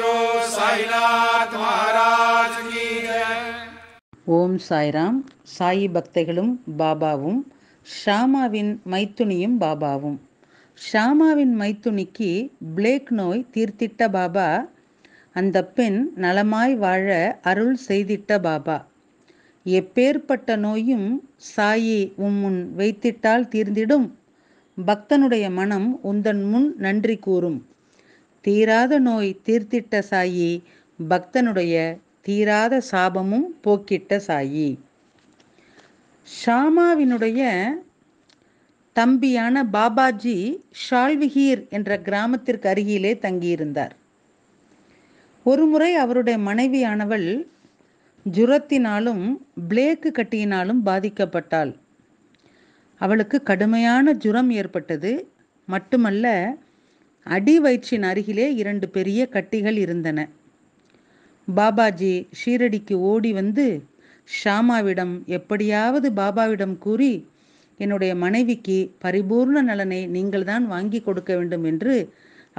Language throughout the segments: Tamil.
गुरु சாய்நாத் மகாராஜ் ஓம் சாய்ராம் சாயி பக்தைகளும் பாபாவும் ஷாமாவின் மைத்துனியும் பாபாவும் ஷாமாவின் மைத்துனிக்கு பிளேக் நோய் தீர்த்திட்ட பாபா அந்த பெண் நலமாய் வாழ அருள் செய்திட்ட பாபா எப்பேற்பட்ட நோயும் சாயி உம்முன் வைத்திட்டால் தீர்ந்திடும் பக்தனுடைய மனம் உந்தன் முன் நன்றி கூறும் தீராத நோய் தீர்த்திட்ட சாயி பக்தனுடைய தீராத சாபமும் போக்கிட்ட சாயி ஷாமாவினுடைய தம்பியான பாபாஜி ஷால்விகீர் என்ற கிராமத்திற்கு அருகிலே தங்கியிருந்தார் ஒருமுறை அவருடைய மனைவியானவள் ஜுரத்தினாலும் பிளேக்கு கட்டியினாலும் பாதிக்கப்பட்டாள் அவளுக்கு கடுமையான ஜுரம் ஏற்பட்டது மட்டுமல்ல அடி வயிற்றின் அருகிலே இரண்டு பெரிய கட்டிகள் இருந்தன பாபாஜி ஷீரடிக்கு ஓடி வந்து ஷாமாவிடம் எப்படியாவது பாபாவிடம் கூறி என்னுடைய மனைவிக்கு பரிபூர்ண நலனை நீங்கள்தான் வாங்கி கொடுக்க வேண்டும் என்று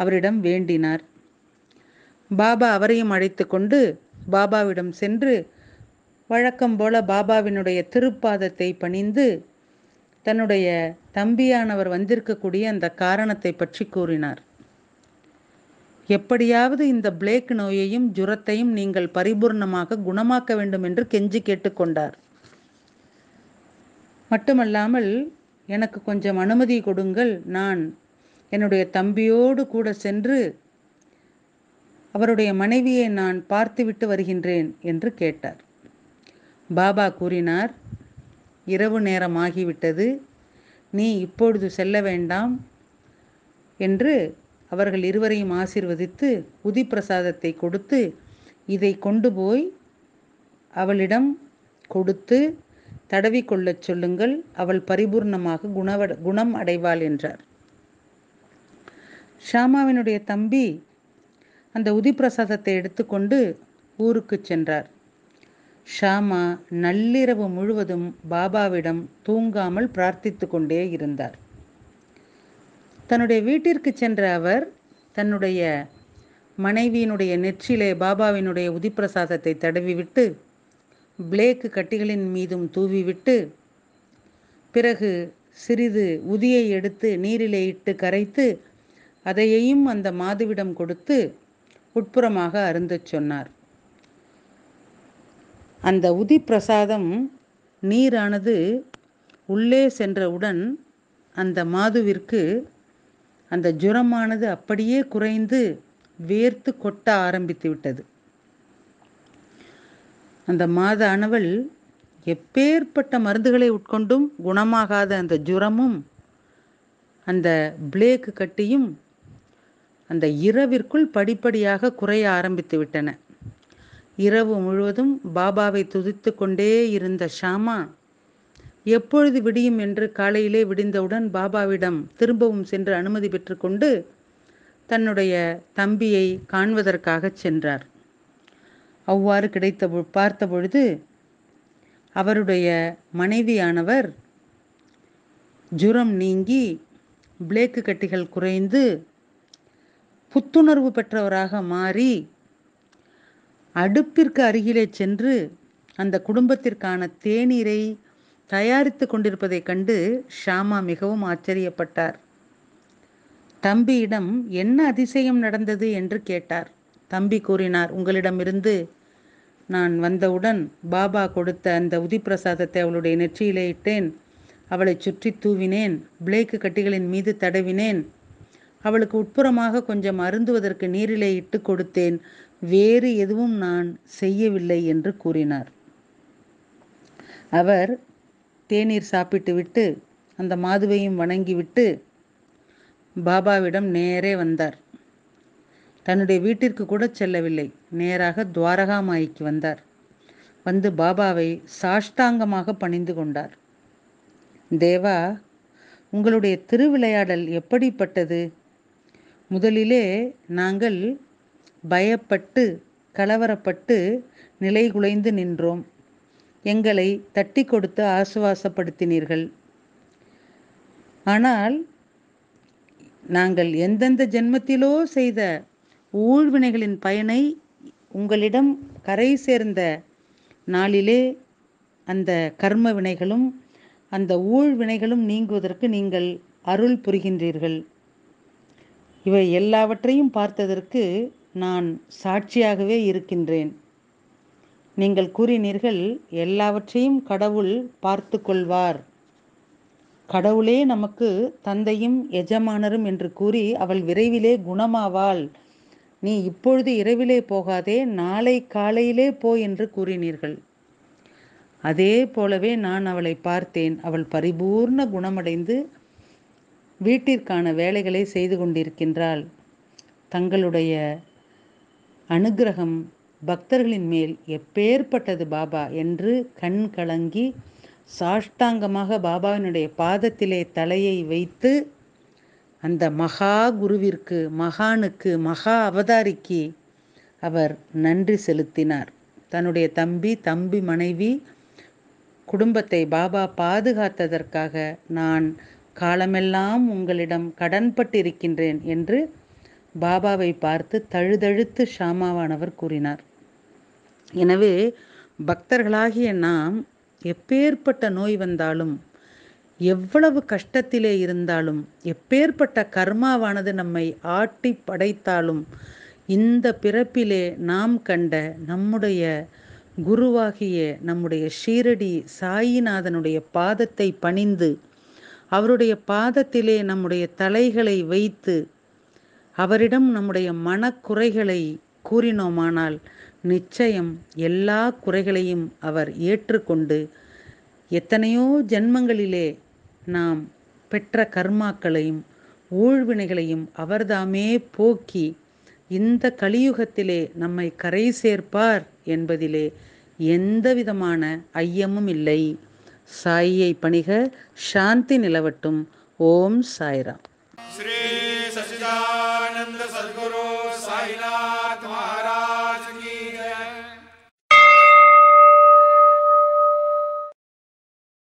அவரிடம் வேண்டினார் பாபா அவரையும் அழைத்து கொண்டு பாபாவிடம் சென்று வழக்கம் போல பாபாவினுடைய திருப்பாதத்தை பணிந்து தன்னுடைய தம்பியானவர் வந்திருக்கக்கூடிய அந்த காரணத்தை பற்றி கூறினார் எப்படியாவது இந்த பிளேக் நோயையும் ஜுரத்தையும் நீங்கள் பரிபூர்ணமாக குணமாக்க வேண்டும் என்று கெஞ்சி கேட்டுக்கொண்டார் மட்டுமல்லாமல் எனக்கு கொஞ்சம் அனுமதி கொடுங்கள் நான் என்னுடைய தம்பியோடு கூட சென்று அவருடைய மனைவியை நான் பார்த்துவிட்டு வருகின்றேன் என்று கேட்டார் பாபா கூறினார் இரவு நேரம் ஆகிவிட்டது நீ இப்பொழுது செல்ல வேண்டாம் என்று அவர்கள் இருவரையும் ஆசிர்வதித்து உதி பிரசாதத்தை கொடுத்து இதை கொண்டு போய் அவளிடம் கொடுத்து தடவி கொள்ளச் சொல்லுங்கள் அவள் பரிபூர்ணமாக குணவட குணம் அடைவாள் என்றார் ஷாமாவினுடைய தம்பி அந்த உதி பிரசாதத்தை எடுத்துக்கொண்டு ஊருக்கு சென்றார் ஷாமா நள்ளிரவு முழுவதும் பாபாவிடம் தூங்காமல் பிரார்த்தித்து கொண்டே இருந்தார் தன்னுடைய வீட்டிற்கு சென்ற அவர் தன்னுடைய மனைவியினுடைய நெற்றிலே பாபாவினுடைய உதிப்பிரசாதத்தை தடவிவிட்டு பிளேக்கு கட்டிகளின் மீதும் தூவிவிட்டு பிறகு சிறிது உதியை எடுத்து நீரிலே இட்டு கரைத்து அதையையும் அந்த மாதுவிடம் கொடுத்து உட்புறமாக அருந்து சொன்னார் அந்த உதி பிரசாதம் நீரானது உள்ளே சென்றவுடன் அந்த மாதுவிற்கு அந்த ஜுரமானது அப்படியே குறைந்து வேர்த்து கொட்ட ஆரம்பித்து விட்டது அந்த மாத அணவல் எப்பேற்பட்ட மருந்துகளை உட்கொண்டும் குணமாகாத அந்த ஜுரமும் அந்த பிளேக்கு கட்டியும் அந்த இரவிற்குள் படிப்படியாக குறைய ஆரம்பித்து விட்டன இரவு முழுவதும் பாபாவை துதித்து கொண்டே இருந்த ஷாமா எப்பொழுது விடியும் என்று காலையிலே விடிந்தவுடன் பாபாவிடம் திரும்பவும் சென்று அனுமதி பெற்றுக்கொண்டு தன்னுடைய தம்பியை காண்பதற்காக சென்றார் அவ்வாறு கிடைத்த பார்த்த பொழுது அவருடைய மனைவியானவர் ஜுரம் நீங்கி பிளேக்கு கட்டிகள் குறைந்து புத்துணர்வு பெற்றவராக மாறி அடுப்பிற்கு அருகிலே சென்று அந்த குடும்பத்திற்கான தேநீரை தயாரித்து கொண்டிருப்பதைக் கண்டு ஷாமா மிகவும் ஆச்சரியப்பட்டார் தம்பியிடம் என்ன அதிசயம் நடந்தது என்று கேட்டார் தம்பி கூறினார் உங்களிடமிருந்து நான் வந்தவுடன் பாபா கொடுத்த அந்த உதிப்பிரசாதத்தை அவளுடைய நெற்றியிலே இட்டேன் அவளை சுற்றி தூவினேன் பிளேக்கு கட்டிகளின் மீது தடவினேன் அவளுக்கு உட்புறமாக கொஞ்சம் அருந்துவதற்கு நீரிலே இட்டு கொடுத்தேன் வேறு எதுவும் நான் செய்யவில்லை என்று கூறினார் அவர் தேநீர் சாப்பிட்டு விட்டு அந்த மாதுவையும் வணங்கிவிட்டு பாபாவிடம் நேரே வந்தார் தன்னுடைய வீட்டிற்கு கூட செல்லவில்லை நேராக துவாரகா மாய்க்கு வந்தார் வந்து பாபாவை சாஷ்டாங்கமாக பணிந்து கொண்டார் தேவா உங்களுடைய திருவிளையாடல் எப்படிப்பட்டது முதலிலே நாங்கள் பயப்பட்டு கலவரப்பட்டு நிலைகுலைந்து நின்றோம் எங்களை தட்டி கொடுத்து ஆசுவாசப்படுத்தினீர்கள் ஆனால் நாங்கள் எந்தெந்த ஜென்மத்திலோ செய்த ஊழ்வினைகளின் பயனை உங்களிடம் கரை சேர்ந்த நாளிலே அந்த கர்ம வினைகளும் அந்த ஊழ்வினைகளும் நீங்குவதற்கு நீங்கள் அருள் புரிகின்றீர்கள் இவை எல்லாவற்றையும் பார்த்ததற்கு நான் சாட்சியாகவே இருக்கின்றேன் நீங்கள் கூறினீர்கள் எல்லாவற்றையும் கடவுள் பார்த்து கொள்வார் கடவுளே நமக்கு தந்தையும் எஜமானரும் என்று கூறி அவள் விரைவிலே குணமாவாள் நீ இப்பொழுது இரவிலே போகாதே நாளை காலையிலே போ என்று கூறினீர்கள் அதே போலவே நான் அவளை பார்த்தேன் அவள் பரிபூர்ண குணமடைந்து வீட்டிற்கான வேலைகளை செய்து கொண்டிருக்கின்றாள் தங்களுடைய அனுகிரகம் பக்தர்களின் மேல் எப்பேற்பட்டது பாபா என்று கண் கலங்கி சாஷ்டாங்கமாக பாபாவினுடைய பாதத்திலே தலையை வைத்து அந்த மகா குருவிற்கு மகானுக்கு மகா அவதாரிக்கு அவர் நன்றி செலுத்தினார் தன்னுடைய தம்பி தம்பி மனைவி குடும்பத்தை பாபா பாதுகாத்ததற்காக நான் காலமெல்லாம் உங்களிடம் கடன்பட்டிருக்கின்றேன் என்று பாபாவை பார்த்து தழுதழுத்து ஷாமாவானவர் கூறினார் எனவே பக்தர்களாகிய நாம் எப்பேற்பட்ட நோய் வந்தாலும் எவ்வளவு கஷ்டத்திலே இருந்தாலும் எப்பேற்பட்ட கர்மாவானது நம்மை ஆட்டி படைத்தாலும் இந்த பிறப்பிலே நாம் கண்ட நம்முடைய குருவாகிய நம்முடைய ஷீரடி சாயிநாதனுடைய பாதத்தை பணிந்து அவருடைய பாதத்திலே நம்முடைய தலைகளை வைத்து அவரிடம் நம்முடைய மனக்குறைகளை கூறினோமானால் நிச்சயம் எல்லா குறைகளையும் அவர் ஏற்றுக்கொண்டு எத்தனையோ ஜென்மங்களிலே நாம் பெற்ற கர்மாக்களையும் ஊழ்வினைகளையும் அவர்தாமே போக்கி இந்த கலியுகத்திலே நம்மை கரை சேர்ப்பார் என்பதிலே எந்த விதமான ஐயமும் இல்லை சாயை பணிக சாந்தி நிலவட்டும் ஓம் சாய்ராம் ஸ்ரீ சச்சிதானந்த